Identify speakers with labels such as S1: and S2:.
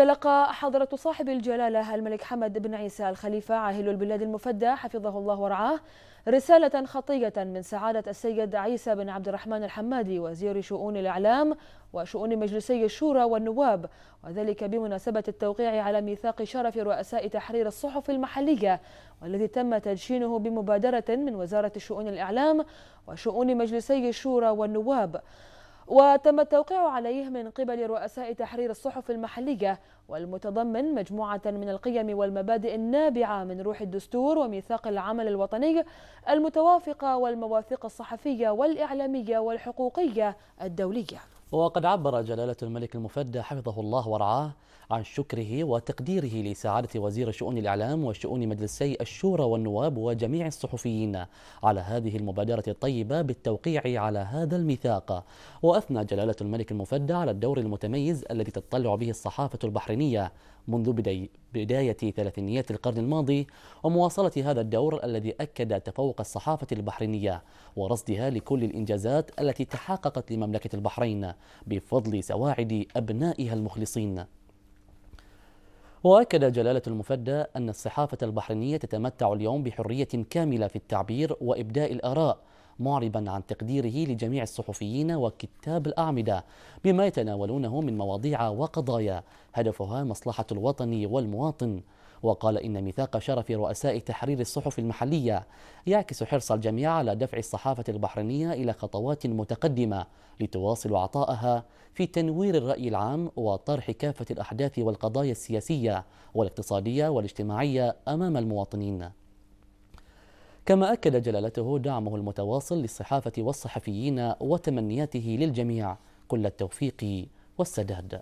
S1: تلقى حضرة صاحب الجلالة الملك حمد بن عيسى الخليفة عاهل البلاد المفدى حفظه الله ورعاه رسالة خطية من سعادة السيد عيسى بن عبد الرحمن الحمادي وزير شؤون الإعلام وشؤون مجلسي الشورى والنواب وذلك بمناسبة التوقيع على ميثاق شرف رؤساء تحرير الصحف المحلية والذي تم تدشينه بمبادرة من وزارة شؤون الإعلام وشؤون مجلسي الشورى والنواب وتم التوقيع عليه من قبل رؤساء تحرير الصحف المحلية والمتضمن مجموعة من القيم والمبادئ النابعة من روح الدستور وميثاق العمل الوطني المتوافقة والمواثيق الصحفية والإعلامية والحقوقية الدولية
S2: وقد عبر جلالة الملك المفدى حفظه الله ورعاه عن شكره وتقديره لسعادة وزير شؤون الإعلام وشؤون مجلسي الشورى والنواب وجميع الصحفيين على هذه المبادرة الطيبة بالتوقيع على هذا الميثاق وأثنى جلالة الملك المفدى على الدور المتميز الذي تطلع به الصحافة البحرينية منذ بداية, بداية ثلاثينيات القرن الماضي ومواصلة هذا الدور الذي أكد تفوق الصحافة البحرينية ورصدها لكل الإنجازات التي تحققت لمملكة البحرين بفضل سواعد أبنائها المخلصين وأكد جلالة المفدى أن الصحافة البحرينية تتمتع اليوم بحرية كاملة في التعبير وإبداء الآراء معربا عن تقديره لجميع الصحفيين وكتاب الأعمدة بما يتناولونه من مواضيع وقضايا هدفها مصلحة الوطن والمواطن وقال إن ميثاق شرف رؤساء تحرير الصحف المحلية يعكس حرص الجميع على دفع الصحافة البحرينية إلى خطوات متقدمة لتواصل عطائها في تنوير الرأي العام وطرح كافة الأحداث والقضايا السياسية والاقتصادية والاجتماعية أمام المواطنين كما أكد جلالته دعمه المتواصل للصحافة والصحفيين وتمنياته
S1: للجميع كل التوفيق والسداد